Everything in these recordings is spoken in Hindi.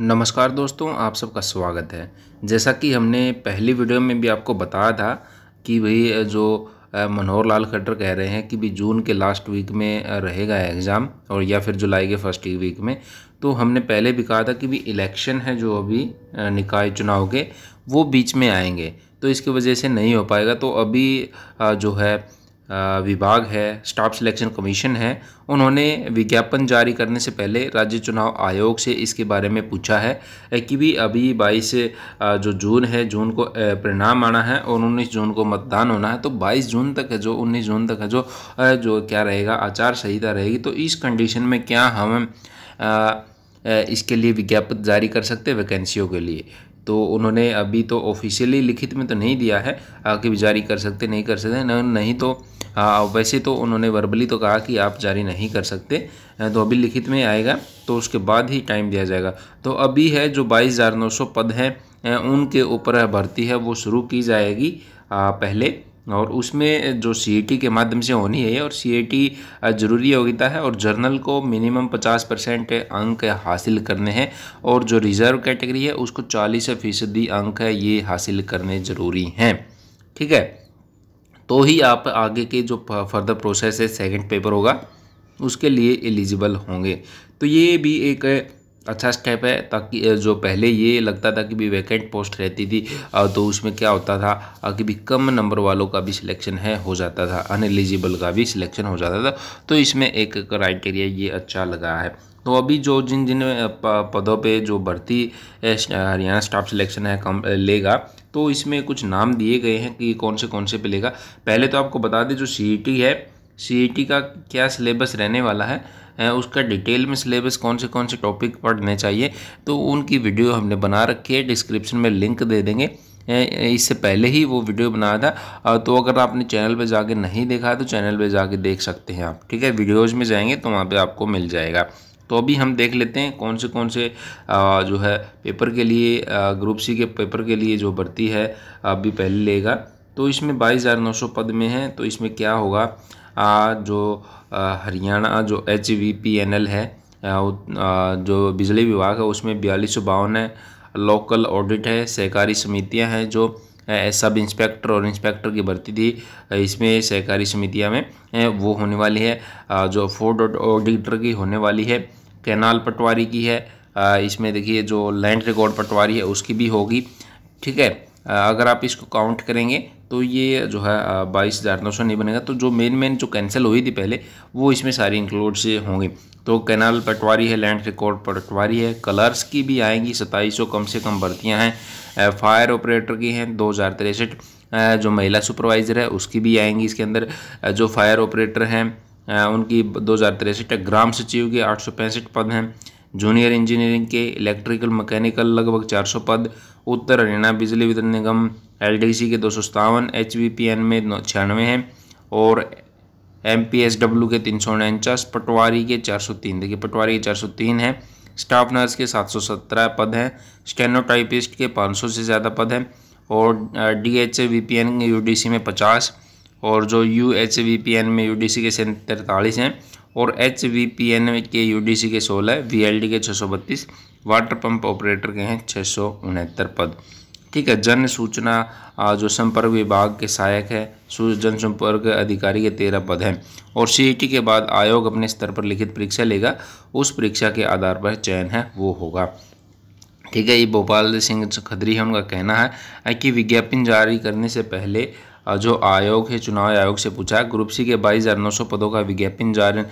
नमस्कार दोस्तों आप सबका स्वागत है जैसा कि हमने पहली वीडियो में भी आपको बताया था कि भाई जो मनोहर लाल खट्टर कह रहे हैं कि भी जून के लास्ट वीक में रहेगा एग्ज़ाम और या फिर जुलाई के फर्स्ट वीक में तो हमने पहले भी कहा था कि भी इलेक्शन है जो अभी निकाय चुनाव के वो बीच में आएंगे तो इसकी वजह से नहीं हो पाएगा तो अभी जो है विभाग है स्टाफ सिलेक्शन कमीशन है उन्होंने विज्ञापन जारी करने से पहले राज्य चुनाव आयोग से इसके बारे में पूछा है कि भी अभी बाईस जो जून है जून को परिणाम आना है और उन्नीस जून को मतदान होना है तो बाईस जून तक है जो उन्नीस जून तक है जो जो क्या रहेगा आचार संहिता रहेगी तो इस कंडीशन में क्या हम इसके लिए विज्ञापन जारी कर सकते हैं वैकेंसियों के लिए तो उन्होंने अभी तो ऑफिशियली लिखित में तो नहीं दिया है कि जारी कर सकते नहीं कर सकते नहीं तो आ, वैसे तो उन्होंने वर्बली तो कहा कि आप जारी नहीं कर सकते तो अभी लिखित में आएगा तो उसके बाद ही टाइम दिया जाएगा तो अभी है जो बाईस हज़ार नौ सौ पद हैं उनके ऊपर भर्ती है वो शुरू की जाएगी आ, पहले और उसमें जो सी के माध्यम से होनी है और सी ज़रूरी योग्यता है और जर्नल को मिनिमम पचास परसेंट अंक हासिल करने हैं और जो रिज़र्व कैटेगरी है उसको चालीस फीसदी अंक है ये हासिल करने ज़रूरी हैं ठीक है तो ही आप आगे के जो फर्दर प्रोसेस है सेकंड पेपर होगा उसके लिए एलिजिबल होंगे तो ये भी एक अच्छा स्टेप है ताकि जो पहले ये लगता था कि भी वैकेंट पोस्ट रहती थी तो उसमें क्या होता था कि भी कम नंबर वालों का भी सिलेक्शन है हो जाता था अनएलिजिबल का भी सिलेक्शन हो जाता था तो इसमें एक क्राइटेरिया ये अच्छा लगा है तो अभी जो जिन जिन पदों पे जो भर्ती हरियाणा स्टाफ सिलेक्शन है कम लेगा तो इसमें कुछ नाम दिए गए हैं कि कौन से कौन से पे लेगा पहले तो आपको बता दें जो सी है सी e का क्या सिलेबस रहने वाला है उसका डिटेल में सिलेबस कौन से कौन से टॉपिक पढ़ने चाहिए तो उनकी वीडियो हमने बना रखी है डिस्क्रिप्शन में लिंक दे देंगे इससे पहले ही वो वीडियो बनाया था तो अगर आपने चैनल पे जाके नहीं देखा तो चैनल पे जाके देख सकते हैं आप ठीक है वीडियोज़ में जाएंगे तो वहाँ पे आपको मिल जाएगा तो अभी हम देख लेते हैं कौन से कौन से जो है पेपर के लिए ग्रुप सी के पेपर के लिए जो भर्ती है अभी पहले लेगा तो इसमें बाईस हज़ार नौ सौ पद में है तो इसमें क्या होगा जो हरियाणा जो H V P N L है जो बिजली विभाग है उसमें बयालीस सौ बावन लोकल ऑडिट है सहकारी समितियां हैं जो सब इंस्पेक्टर और इंस्पेक्टर की भर्ती थी इसमें सहकारी समितियां में वो होने वाली है जो फूड ऑडिटर की होने वाली है कैनाल पटवारी की है इसमें देखिए जो लैंड रिकॉर्ड पटवारी है उसकी भी होगी ठीक है अगर आप इसको काउंट करेंगे तो ये जो है बाईस हज़ार नौ सौ नहीं बनेगा तो जो मेन मेन जो कैंसिल हुई थी पहले वो इसमें सारी इंक्लूड से होंगे तो कैनाल पटवारी है लैंड रिकॉर्ड पटवारी है कलर्स की भी आएंगी सताईस सौ कम से कम भर्तियाँ हैं फायर ऑपरेटर की हैं दो हज़ार तिरसठ जो महिला सुपरवाइज़र है उसकी भी आएंगी इसके अंदर जो फायर ऑपरेटर हैं उनकी दो हज़ार तिरसठ ग्राम सचिव के आठ सौ पैंसठ पद हैं जूनियर इंजीनियरिंग के इलेक्ट्रिकल मैकेनिकल लगभग 400 पद उत्तर हरियाणा बिजली वितरण निगम एलडीसी के दो सौ सतावन एच में छियानवे हैं और एम पी एस डब्ल्यू के तीन सौ उनचास पटवारी के चार सौ तीन देखिए पटवारी के चार सौ तीन हैं स्टाफ नर्स के सात सौ सत्रह पद हैं स्टेनोटाइपिस्ट के पाँच सौ से ज़्यादा पद हैं और D H V P N U D C में पचास और जो U H V P N में यू डी सी के तैंतालीस हैं और एच वी पी एन के यू डी सी के सोलह वी एल डी के छः सौ बत्तीस वाटर पंप ऑपरेटर के हैं छः सौ उनहत्तर पद ठीक है जन सूचना जो संपर्क विभाग के सहायक है जन संपर्क अधिकारी के तेरह पद हैं और सीईटी e के बाद आयोग अपने स्तर पर लिखित परीक्षा लेगा उस परीक्षा के आधार पर चयन है वो होगा ठीक है ये भोपाल सिंह खदरी है उनका कहना है कि विज्ञापन जारी करने से पहले जो आयोग है चुनाव आयोग से पूछा है ग्रुप सी के बाईस हज़ार नौ सौ पदों का विज्ञापन जारी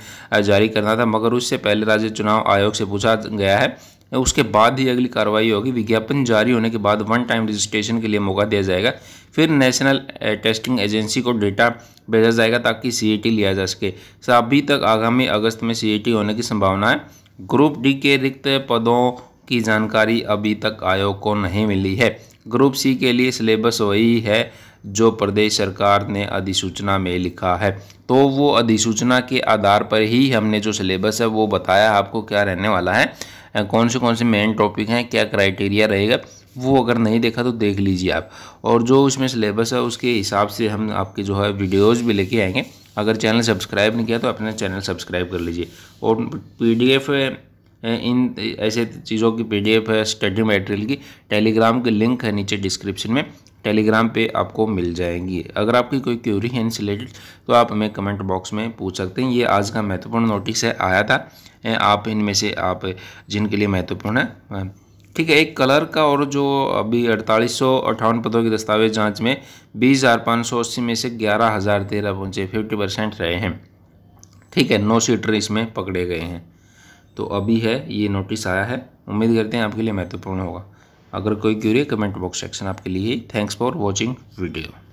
जारी करना था मगर उससे पहले राज्य चुनाव आयोग से पूछा गया है उसके बाद ही अगली कार्रवाई होगी विज्ञापन जारी होने के बाद वन टाइम रजिस्ट्रेशन के लिए मौका दिया जाएगा फिर नेशनल टेस्टिंग एजेंसी को डेटा भेजा जाएगा ताकि सी e लिया जा सके अभी तक आगामी अगस्त में सी e होने की संभावना है ग्रुप डी के रिक्त पदों की जानकारी अभी तक आयोग को नहीं मिली है ग्रुप सी के लिए सिलेबस वही है जो प्रदेश सरकार ने अधिसूचना में लिखा है तो वो अधिसूचना के आधार पर ही हमने जो सिलेबस है वो बताया आपको क्या रहने वाला है कौन से कौन से मेन टॉपिक हैं क्या क्राइटेरिया रहेगा वो अगर नहीं देखा तो देख लीजिए आप और जो उसमें सिलेबस है उसके हिसाब से हम आपके जो है वीडियोज़ भी लेके आएंगे अगर चैनल सब्सक्राइब नहीं किया तो अपना चैनल सब्सक्राइब कर लीजिए और पीडीएफ इन ऐसे चीज़ों की पीडीएफ है स्टडी मटेरियल की टेलीग्राम के लिंक है नीचे डिस्क्रिप्शन में टेलीग्राम पे आपको मिल जाएंगी अगर आपकी कोई क्यूरी है इनसे रिलेटेड तो आप हमें कमेंट बॉक्स में पूछ सकते हैं ये आज का महत्वपूर्ण नोटिस है आया था आप इनमें से आप जिनके लिए महत्वपूर्ण है ठीक है एक कलर का और जो अभी अड़तालीस सौ अट्ठावन पदों की दस्तावेज जांच में बीस हज़ार पाँच सौ अस्सी में से ग्यारह हज़ार तेरह पहुँचे फिफ्टी परसेंट रहे हैं ठीक है नौ सीटर इसमें पकड़े गए हैं तो अभी है ये नोटिस आया है उम्मीद करते हैं आपके लिए महत्वपूर्ण होगा अगर कोई क्यूरी कमेंट बॉक्स सेक्शन आपके लिए थैंक्स फॉर वॉचिंग वीडियो